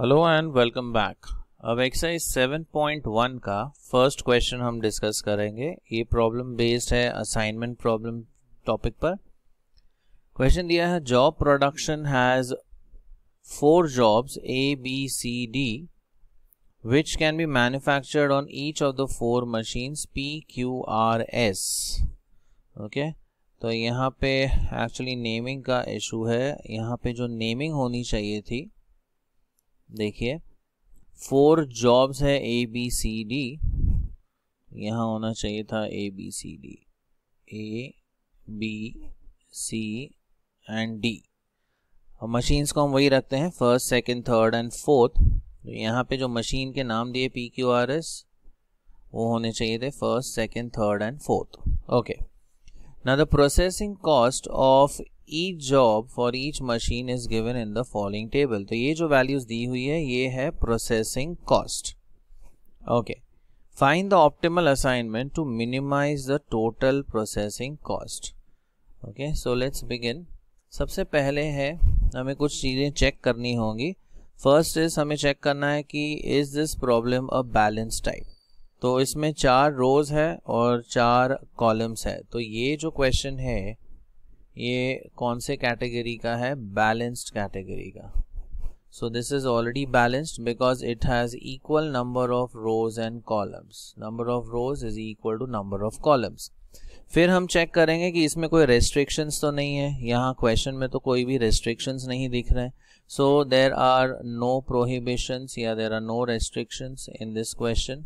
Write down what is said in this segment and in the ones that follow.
Hello and welcome back अब exercise 7.1 का first question हम डिस्कस करेंगे ये प्रॉब्लम बेस्ड है असाइनमेंट प्रॉब्लम टॉपिक पर क्वेश्चन दिया है job production has four jobs A B C D which can be manufactured on each of the four machines P Q R S okay तो यहाँ पे actually naming का issue है यहाँ पे जो नेमिंग होनी चाहिए थी देखिए फोर जॉब्स है ए बी सी डी यहाँ होना चाहिए था A B C D A B C and D और मशीन्स को हम वही रखते हैं first second third and fourth तो यहाँ पे जो मशीन के नाम दिए पी क्यू आर एस वो होने चाहिए थे first second third and fourth okay ना the processing cost of each job for each machine is given in the following table तो ये जो वैल्यूज दी हुई है ये है processing cost okay find the optimal assignment to minimize the total processing cost okay so let's begin सबसे पहले है हमें कुछ चीज़ें चेक करनी होंगी फर्स्ट इज हमें चेक करना है कि is this problem a balance type तो इसमें चार रोज है और चार कॉलम्स है तो ये जो क्वेश्चन है ये कौन से कैटेगरी का है बैलेंस्ड कैटेगरी का so this is already balanced because it has equal number of rows and columns number of rows is equal to number of columns फिर हम चेक करेंगे कि इसमें कोई रेस्ट्रिक्शंस तो नहीं है यहाँ क्वेश्चन में तो कोई भी रेस्ट्रिक्शंस नहीं दिख रहे so there are no prohibitions या there are no restrictions in this question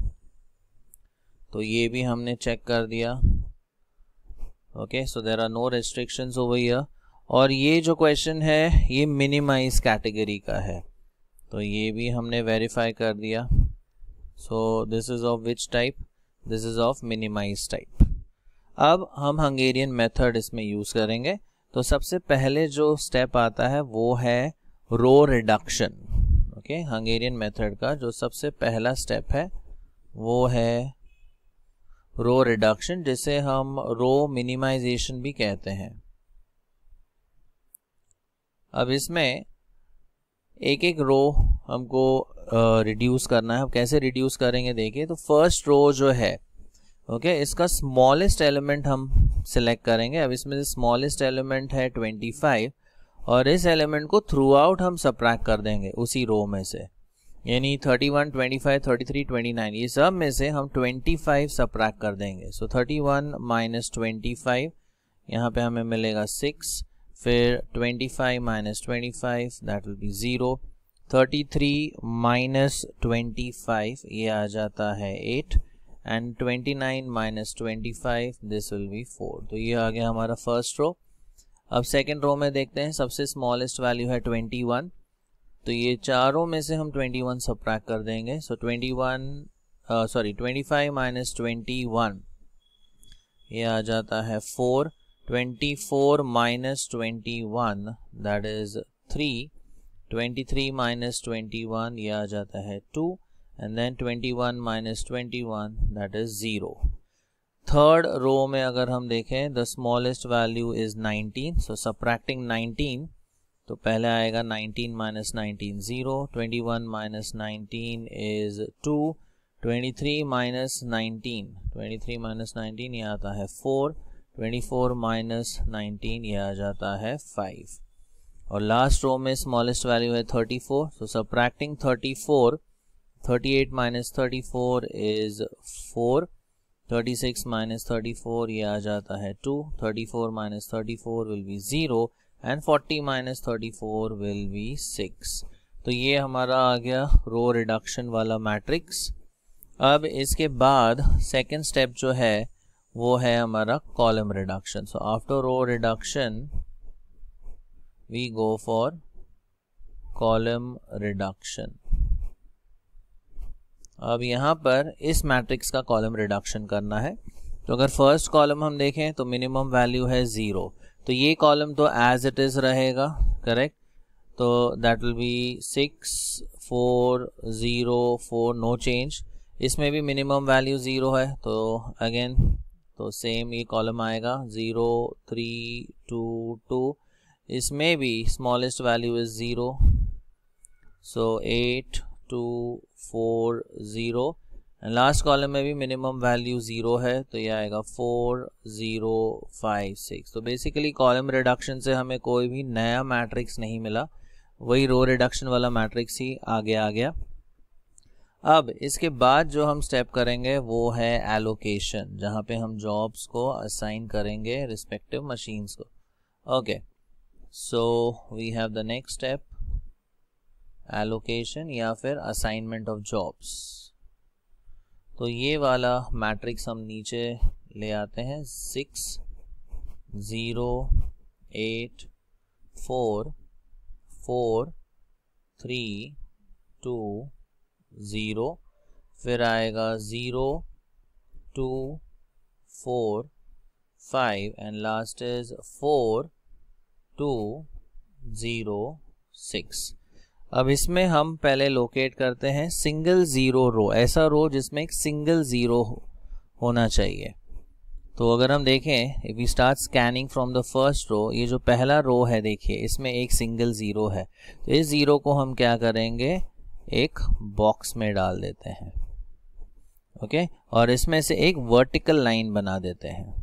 तो ये भी हमने चेक कर दिया okay so there are no हो ओवर ईयर और ये जो क्वेश्चन है ये मिनिमाइज कैटेगरी का है तो ये भी हमने वेरीफाई कर दिया so this is of which type this is of minimize type अब हम हंगेरियन मेथड इसमें यूज करेंगे तो सबसे पहले जो स्टेप आता है वो है row reduction okay Hungarian method का जो सबसे पहला स्टेप है वो है रो रिडक्शन जिसे हम रो मिनिमाइजेशन भी कहते हैं अब इसमें एक एक रो हमको रिड्यूस uh, करना है अब कैसे रिड्यूस करेंगे देखिए तो फर्स्ट रो जो है ओके okay, इसका स्मॉलेस्ट एलिमेंट हम सिलेक्ट करेंगे अब इसमें स्मॉलेस्ट एलिमेंट है 25 और इस एलिमेंट को थ्रू आउट हम सप्रैक्ट कर देंगे उसी रो में से यानी thirty one twenty five thirty three twenty nine ये सब में से हम ट्वेंटी फाइव सप्रैक कर देंगे so thirty one minus twenty five यहाँ पर हमें मिलेगा सिक्स फिर twenty five minus twenty five that will be zero thirty three minus twenty five ये आ जाता है eight and twenty nine minus twenty five this will be four तो ये आ गया हमारा फर्स्ट रो अब सेकेंड रो में देखते हैं सबसे स्मॉलेस्ट वैल्यू है ट्वेंटी वन तो ये चारों में से हम 21 वन कर देंगे so 21 one sorry twenty five minus twenty ये आ जाता है 4 twenty four minus twenty one that is three twenty three minus twenty one ये आ जाता है two and then twenty one minus twenty one that is zero third row में अगर हम देखें the smallest value is nineteen so subtracting nineteen तो पहले आएगा 19 minus nineteen zero twenty minus nineteen is to 23 three minus nineteen twenty minus nineteen ये आता है 4 24 माइनस नाइनटीन ये आ जाता है 5 और लास्ट रो में स्मॉलेस्ट वैल्यू है 34 four so subtracting thirty four thirty eight minus thirty is 4 36 six minus thirty ये आ जाता है 2, 34 four minus thirty will be and 40 minus thirty four will be six तो ये हमारा आ गया रो रिडक्शन वाला मैट्रिक्स अब इसके बाद सेकेंड स्टेप जो है वो है हमारा column reduction so after row reduction we go for column reduction अब यहाँ पर इस मैट्रिक्स का कॉलम रिडक्शन करना है तो अगर फर्स्ट कॉलम हम देखें तो मिनिमम वैल्यू है ज़ीरो तो ये कॉलम तो एज इट इज़ रहेगा करेक्ट तो that will be six four zero four no change इसमें भी मिनिमम वैल्यू ज़ीरो है तो अगेन तो सेम ये कॉलम आएगा ज़ीरो थ्री टू टू इसमें भी smallest value is zero so eight two four zero and last column में भी मिनिमम वैल्यू ज़ीरो है तो ये आएगा फोर ज़ीरो फाइव सिक्स तो बेसिकली कॉलम रिडक्शन से हमें कोई भी नया मैट्रिक्स नहीं मिला वही रो रिडक्शन वाला मैट्रिक्स ही आगे आ गया अब इसके बाद जो हम स्टेप करेंगे वो है एलोकेशन जहाँ पे हम जॉब्स को असाइन करेंगे रिस्पेक्टिव मशीन्स को okay so we have the next step allocation या फिर असाइनमेंट ऑफ जॉब्स तो ये वाला मैट्रिक्स हम नीचे ले आते हैं six zero eight four four three two zero फिर आएगा zero two four five and last is four two zero six अब इसमें हम पहले लोकेट करते हैं सिंगल ज़ीरो रो ऐसा रो जिसमें एक सिंगल ज़ीरो हो, होना चाहिए तो अगर हम देखें if you start scanning from the first row ये जो पहला रो है देखिए इसमें एक सिंगल ज़ीरो है तो इस ज़ीरो को हम क्या करेंगे एक बॉक्स में डाल देते हैं ओके और इसमें से एक वर्टिकल लाइन बना देते हैं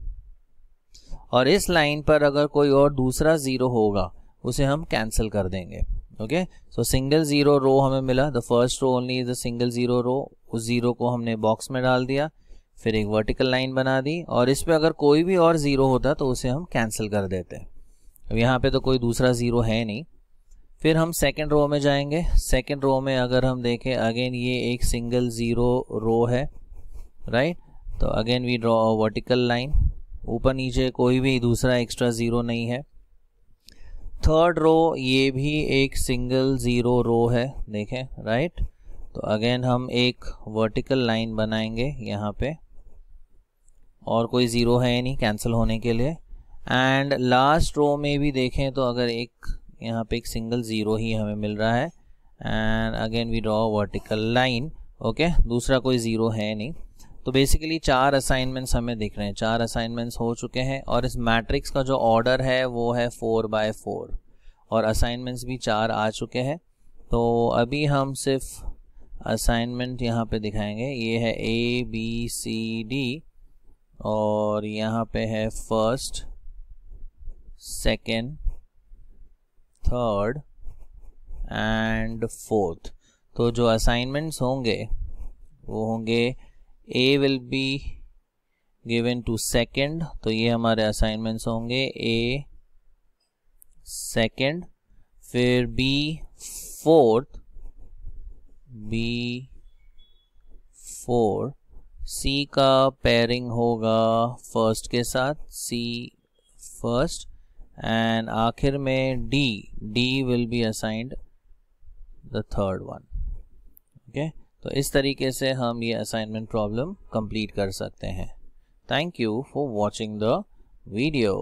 और इस लाइन पर अगर कोई और दूसरा ज़ीरो होगा उसे हम कैंसिल कर देंगे okay so single zero row हमें मिला the first row only is the single zero row उस ज़ीरो को हमने बॉक्स में डाल दिया फिर एक वर्टिकल लाइन बना दी और इस पर अगर कोई भी और ज़ीरो होता तो उसे हम कैंसिल कर देते अब यहाँ पे तो कोई दूसरा ज़ीरो है नहीं फिर हम सेकेंड रो में जाएंगे सेकेंड रो में अगर हम देखें अगेन ये एक सिंगल ज़ीरो रो है राइट right? तो again we draw vertical line ऊपर नीचे कोई भी दूसरा एक्स्ट्रा ज़ीरो नहीं है थर्ड रो ये भी एक सिंगल ज़ीरो रो है देखें राइट तो अगेन हम एक वर्टिकल लाइन बनाएंगे यहाँ पे और कोई ज़ीरो है नहीं कैंसिल होने के लिए एंड लास्ट रो में भी देखें तो अगर एक यहाँ पे एक सिंगल ज़ीरो ही हमें मिल रहा है and again we draw vertical line okay दूसरा कोई ज़ीरो है नहीं तो बेसिकली चार असाइनमेंट्स हमें दिख रहे हैं चार असाइनमेंट्स हो चुके हैं और इस मैट्रिक्स का जो ऑर्डर है वो है फोर बाय फोर और असाइनमेंट्स भी चार आ चुके हैं तो अभी हम सिर्फ असाइनमेंट यहाँ पे दिखाएंगे ये है ए बी सी डी और यहाँ पे है first second third and fourth तो जो असाइनमेंट्स होंगे वो होंगे A will be given to second तो ये हमारे असाइनमेंट्स होंगे ए सेकेंड फिर B fourth B four C का पेयरिंग होगा फर्स्ट के साथ सी फर्स्ट एंड आखिर में D D will be assigned the third one okay तो इस तरीके से हम ये असाइनमेंट प्रॉब्लम कंप्लीट कर सकते हैं thank you for watching the video